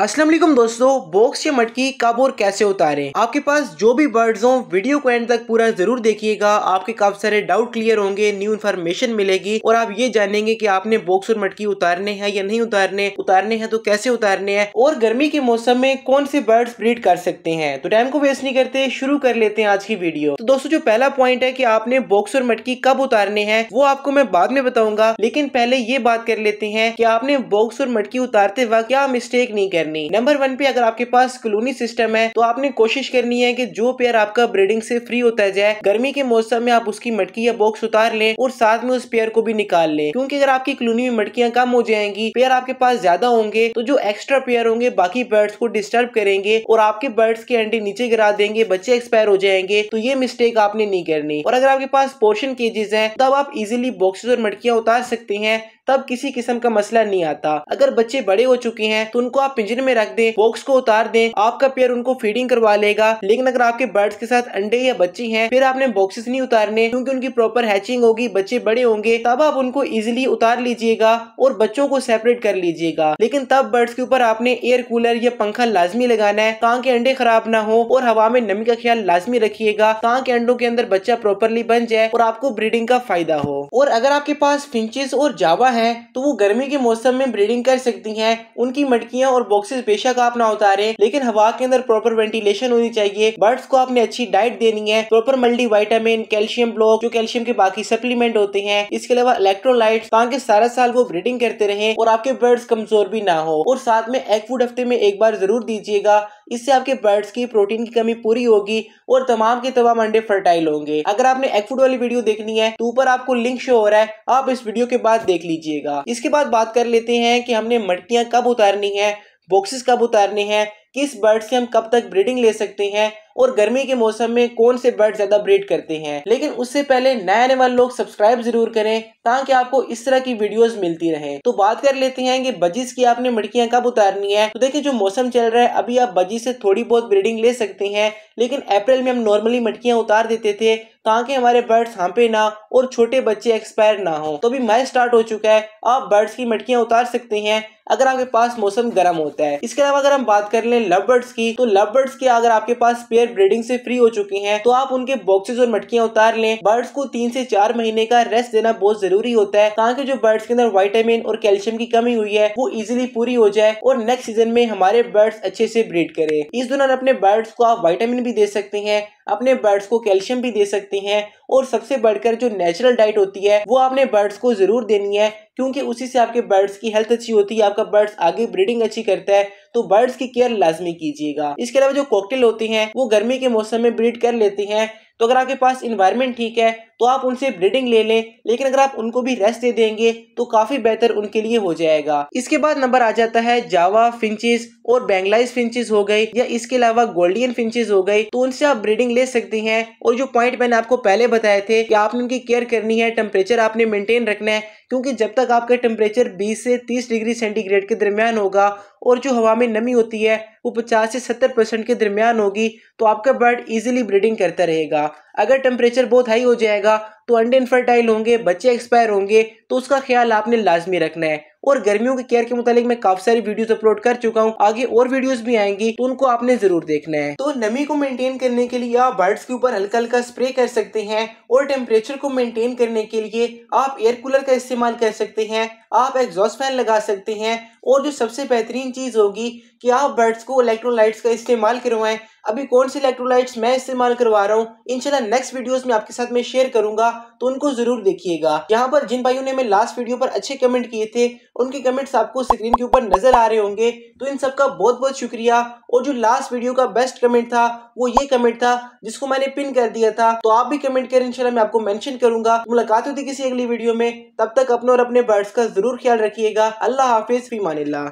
असलम दोस्तों बॉक्स या मटकी कब और कैसे उतारें आपके पास जो भी बर्ड्स हों वीडियो को एंड तक पूरा जरूर देखिएगा आपके काफी सारे डाउट क्लियर होंगे न्यू इन्फॉर्मेशन मिलेगी और आप ये जानेंगे कि आपने बॉक्स और मटकी उतारने हैं या नहीं उतारने उतारने हैं तो कैसे उतारने हैं और गर्मी के मौसम में कौन से बर्ड्स ब्रीड कर सकते हैं तो टाइम को वेस्ट नहीं करते शुरू कर लेते हैं आज की वीडियो तो दोस्तों जो पहला पॉइंट है की आपने बॉक्स और मटकी कब उतारने हैं वो आपको मैं बाद में बताऊंगा लेकिन पहले ये बात कर लेते हैं की आपने बॉक्स और मटकी उतारते वक्त क्या मिस्टेक नहीं करनी करनी नंबर वन पे अगर आपके पास कलोनी सिस्टम है तो आपने कोशिश करनी है कि जो पेयर आपका ब्रीडिंग से फ्री होता जाए गर्मी के मौसम में आप उसकी मटकी या बॉक्स उतार लें और साथ में उस पेयर को भी निकाल लें क्योंकि अगर आपकी कलोनी में मटकियां कम हो जाएंगी पेयर आपके पास ज्यादा होंगे तो जो एक्स्ट्रा पेयर होंगे बाकी बर्ड्स को डिस्टर्ब करेंगे और आपके बर्ड्स के अंडे नीचे गिरा देंगे बच्चे एक्सपायर हो जाएंगे तो ये मिस्टेक आपने नहीं करनी और अगर आपके पास पोर्शन केजेस हैं तब आप इजिली बॉक्सेस और मटकियां उतार सकते हैं तब किसी किस्म का मसला नहीं आता अगर बच्चे बड़े हो चुके हैं तो उनको आप पिंजरे में रख दें बॉक्स को उतार दें आपका पेयर उनको फीडिंग करवा लेगा लेकिन अगर आपके बर्ड्स के साथ अंडे या बच्चे हैं फिर आपने बॉक्सेस नहीं उतारने क्योंकि उनकी प्रॉपर हैचिंग होगी बच्चे बड़े होंगे तब आप उनको इजिली उतार लीजिएगा और बच्चों को सेपरेट कर लीजिएगा लेकिन तब बर्ड्स के ऊपर आपने एयर कूलर या पंखा लाजमी लगाना है ताकि अंडे खराब ना हो और हवा में नमी का ख्याल लाजमी रखिएगा ताकि अंडों के अंदर बच्चा प्रॉपरली बन जाए और आपको ब्रीडिंग का फायदा हो और अगर आपके पास फिंचेस और जावा है है तो वो गर्मी के मौसम में ब्रीडिंग कर सकती हैं उनकी मटकियां और बॉक्सेस बेशक आप ना उतारे लेकिन हवा के अंदर प्रॉपर वेंटिलेशन होनी चाहिए बर्ड्स को आपने अच्छी डाइट देनी है proper multi vitamin calcium block जो कैल्शियम के बाकी सप्लीमेंट होते हैं इसके अलावा इलेक्ट्रोलाइट ताकि सारा साल वो ब्रीडिंग करते रहे और आपके बर्ड्स कमजोर भी ना हो और साथ में एक फूड हफ्ते में एक बार जरूर दीजिएगा इससे आपके बर्ड्स की प्रोटीन की कमी पूरी होगी और तमाम के तमाम अंडे फर्टाइल होंगे अगर आपने एग फूड वाली वीडियो देखनी है तो ऊपर आपको लिंक शो हो रहा है आप इस वीडियो के बाद देख लीजिएगा इसके बाद बात कर लेते हैं कि हमने मटकियाँ कब उतारनी है बॉक्सेस कब उतारने हैं किस बर्ड से हम कब तक ब्रीडिंग ले सकते हैं और गर्मी के मौसम में कौन से बर्ड ज्यादा ब्रीड करते हैं लेकिन उससे पहले नए आने वाले लोग सब्सक्राइब जरूर करें ताकि आपको इस तरह की वीडियोस मिलती रहे तो बात कर लेते हैं कि बजीज की आपने मटकियां कब उतारनी है तो देखिए जो मौसम चल रहा है अभी आप बजीज से थोड़ी बहुत ब्रीडिंग ले सकते हैं लेकिन अप्रैल में हम नॉर्मली मटकियां उतार देते थे ताकि हमारे बर्ड्स हाँपे ना और छोटे बच्चे एक्सपायर ना हो तो अभी मैच स्टार्ट हो चुका है आप बर्ड्स की मटकियां उतार सकते हैं अगर आपके पास मौसम गर्म होता है इसके अलावा अगर हम बात कर लें लव बर्ड्स की तो लव बर्ड्स की अगर आपके पास पेयर ब्रीडिंग से फ्री हो चुकी हैं तो आप उनके बॉक्सेस और मटकियां उतार लें बर्ड्स को तीन से चार महीने का रेस्ट देना बहुत जरूरी होता है ताकि जो बर्ड्स के अंदर वाइटामिन और कैल्शियम की कमी हुई है वो इजिली पूरी हो जाए और नेक्स्ट सीजन में हमारे बर्ड्स अच्छे से ब्रीड करे इस दौरान अपने बर्ड्स को आप वाइटामिन भी दे सकते हैं अपने बर्ड्स को कैल्शियम भी दे सकते हैं और सबसे बढ़कर जो नेचुरल डाइट होती है वो आपने बर्ड्स को ज़रूर देनी है क्योंकि उसी से आपके बर्ड्स की हेल्थ अच्छी होती है आपका बर्ड्स आगे ब्रीडिंग अच्छी करता है तो बर्ड्स की केयर लाजमी कीजिएगा इसके अलावा जो कॉकटेल होते हैं वो गर्मी के मौसम में ब्रीड कर लेते हैं तो अगर आपके पास इन्वायरमेंट ठीक है तो आप उनसे ब्रीडिंग ले लें लेकिन अगर आप उनको भी रेस्ट दे देंगे तो काफ़ी बेहतर उनके लिए हो जाएगा इसके बाद नंबर आ जाता है जावा फिंचिस और बैंगलाइज फिंचिस हो गई या इसके अलावा गोल्डियन फिंचिस हो गई तो उनसे आप ब्रीडिंग ले सकते हैं और जो पॉइंट मैंने आपको पहले बताए थे कि आपने उनकी केयर करनी है टेम्परेचर आपने मेंटेन रखना है क्योंकि जब तक आपका टेम्परेचर 20 से 30 डिग्री सेंटीग्रेड के दरमियान होगा और जो हवा में नमी होती है वो 50 से 70 परसेंट के दरमियान होगी तो आपका बर्ड इजीली ब्रीडिंग करता रहेगा अगर टेम्परेचर बहुत हाई हो जाएगा जाएगा तो अंडे इनफर्टाइल होंगे बच्चे एक्सपायर होंगे तो उसका ख्याल आपने लाजमी रखना है और गर्मियों के केयर के मुतालिक मैं काफी सारी वीडियोस अपलोड कर चुका हूँ आगे और वीडियोस भी आएंगी तो उनको आपने जरूर देखना है तो नमी को मेंटेन करने के लिए आप बर्ड्स के ऊपर हल्का हल्का स्प्रे कर सकते हैं और टेम्परेचर को मेंटेन करने के लिए आप एयर कूलर का इस्तेमाल कर सकते हैं आप एग्जॉस्ट फैन लगा सकते हैं और जो सबसे बेहतरीन चीज होगी कि आप बर्ड्स को इलेक्ट्रोलाइट्स का इस्तेमाल करवाएं अभी कौन से इलेक्ट्रोलाइट्स मैं इस्तेमाल करवा रहा हूँ इनशाला नेक्स्ट वीडियोस में आपके साथ मैं शेयर करूंगा तो उनको जरूर देखिएगा यहाँ पर जिन भाइयों ने मैं लास्ट वीडियो पर अच्छे कमेंट किए थे उनके कमेंट्स आपको स्क्रीन के ऊपर नजर आ रहे होंगे तो इन सबका बहुत बहुत शुक्रिया और जो लास्ट वीडियो का बेस्ट कमेंट था वो ये कमेंट था जिसको मैंने पिन कर दिया था तो आप भी कमेंट करें इंशाल्लाह मैं आपको मेंशन करूंगा मुलाकात होती किसी अगली वीडियो में तब तक अपने और अपने बर्ड्स का जरूर ख्याल रखिएगा अल्लाह हाफिज फी मानिल्ला